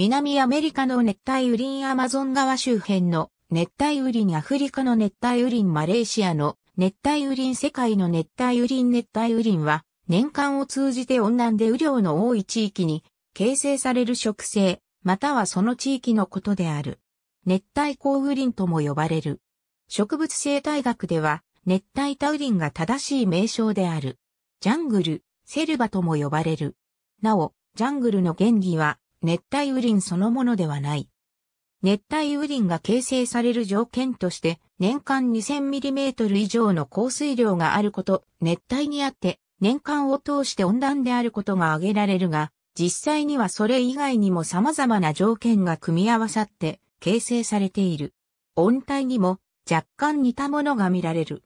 南アメリカの熱帯雨林アマゾン川周辺の熱帯雨林アフリカの熱帯雨林マレーシアの熱帯雨林世界の熱帯雨林熱帯雨林は年間を通じて温暖で雨量の多い地域に形成される植生またはその地域のことである。熱帯高雨林とも呼ばれる。植物生態学では熱帯多雨林が正しい名称である。ジャングル、セルバとも呼ばれる。なお、ジャングルの原理は熱帯雨林そのものではない。熱帯雨林が形成される条件として、年間 2000mm 以上の降水量があること、熱帯にあって、年間を通して温暖であることが挙げられるが、実際にはそれ以外にも様々な条件が組み合わさって形成されている。温帯にも若干似たものが見られる。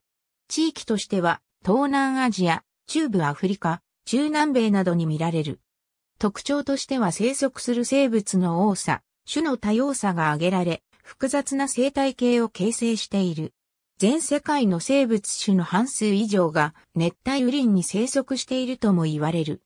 地域としては東南アジア、中部アフリカ、中南米などに見られる。特徴としては生息する生物の多さ、種の多様さが挙げられ、複雑な生態系を形成している。全世界の生物種の半数以上が熱帯雨林に生息しているとも言われる。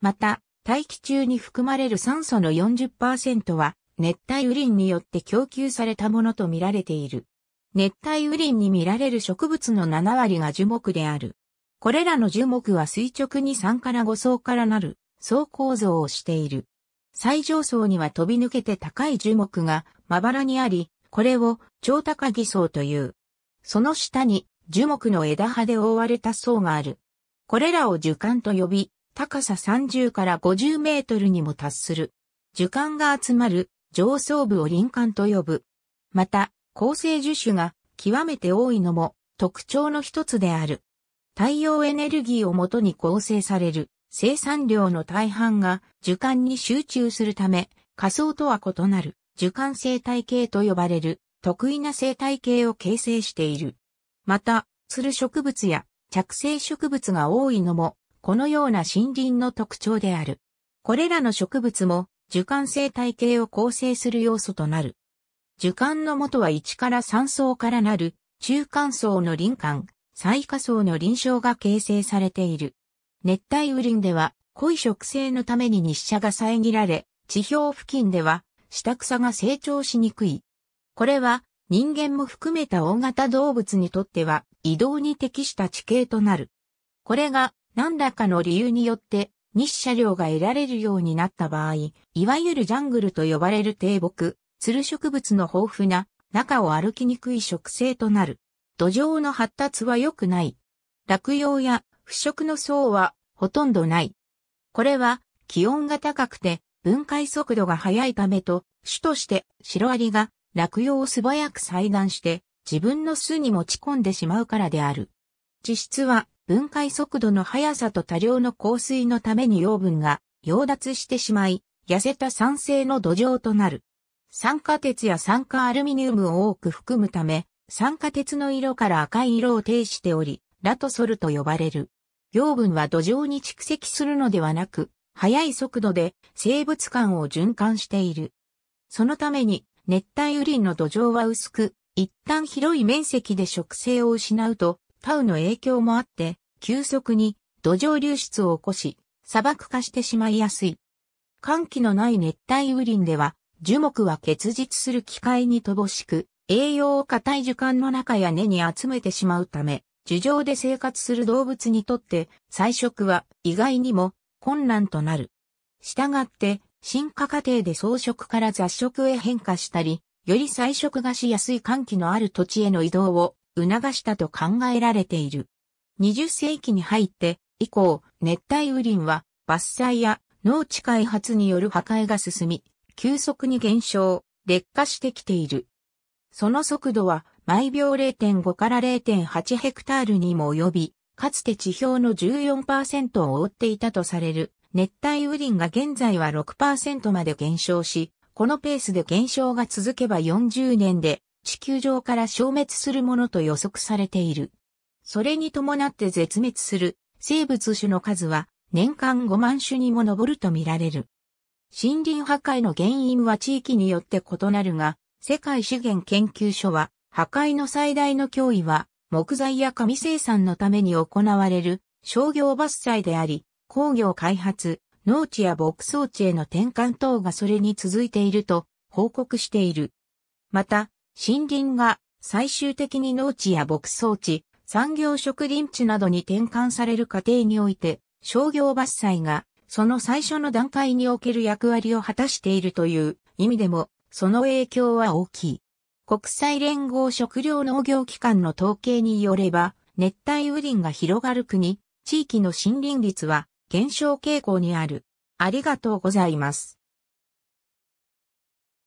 また、大気中に含まれる酸素の40%は熱帯雨林によって供給されたものと見られている。熱帯雨林に見られる植物の7割が樹木である。これらの樹木は垂直に3から5層からなる層構造をしている。最上層には飛び抜けて高い樹木がまばらにあり、これを超高木層という。その下に樹木の枝葉で覆われた層がある。これらを樹幹と呼び、高さ30から50メートルにも達する。樹幹が集まる上層部を林幹と呼ぶ。また、構成樹種が極めて多いのも特徴の一つである。太陽エネルギーをもとに構成される生産量の大半が樹幹に集中するため、仮想とは異なる樹幹生態系と呼ばれる得意な生態系を形成している。また、つる植物や着生植物が多いのも、このような森林の特徴である。これらの植物も樹幹生態系を構成する要素となる。樹幹の元は1から3層からなる中間層の林間、最下層の林床が形成されている。熱帯雨林では濃い植生のために日射が遮られ、地表付近では下草が成長しにくい。これは人間も含めた大型動物にとっては移動に適した地形となる。これが何らかの理由によって日射量が得られるようになった場合、いわゆるジャングルと呼ばれる低木、ツル植物の豊富な中を歩きにくい植生となる。土壌の発達は良くない。落葉や腐食の層はほとんどない。これは気温が高くて分解速度が速いためと、種としてシロアリが落葉を素早く裁断して自分の巣に持ち込んでしまうからである。地質は分解速度の速さと多量の香水のために養分が溶脱してしまい、痩せた酸性の土壌となる。酸化鉄や酸化アルミニウムを多く含むため、酸化鉄の色から赤い色を呈しており、ラトソルと呼ばれる。養分は土壌に蓄積するのではなく、速い速度で生物間を循環している。そのために熱帯雨林の土壌は薄く、一旦広い面積で植生を失うと、タウの影響もあって、急速に土壌流出を起こし、砂漠化してしまいやすい。寒気のない熱帯雨林では、樹木は結実する機会に乏しく、栄養を硬い樹幹の中や根に集めてしまうため、樹上で生活する動物にとって採食は意外にも困難となる。従って進化過程で草食から雑食へ変化したり、より採食がしやすい寒気のある土地への移動を促したと考えられている。20世紀に入って以降、熱帯雨林は伐採や農地開発による破壊が進み、急速に減少、劣化してきている。その速度は毎秒0.5から0.8ヘクタールにも及び、かつて地表の14%を覆っていたとされる熱帯雨林が現在は6%まで減少し、このペースで減少が続けば40年で地球上から消滅するものと予測されている。それに伴って絶滅する生物種の数は年間5万種にも上るとみられる。森林破壊の原因は地域によって異なるが、世界資源研究所は破壊の最大の脅威は、木材や紙生産のために行われる商業伐採であり、工業開発、農地や牧草地への転換等がそれに続いていると報告している。また、森林が最終的に農地や牧草地、産業植林地などに転換される過程において、商業伐採がその最初の段階における役割を果たしているという意味でも、その影響は大きい。国際連合食糧農業機関の統計によれば、熱帯雨林が広がる国、地域の森林率は減少傾向にある。ありがとうございます。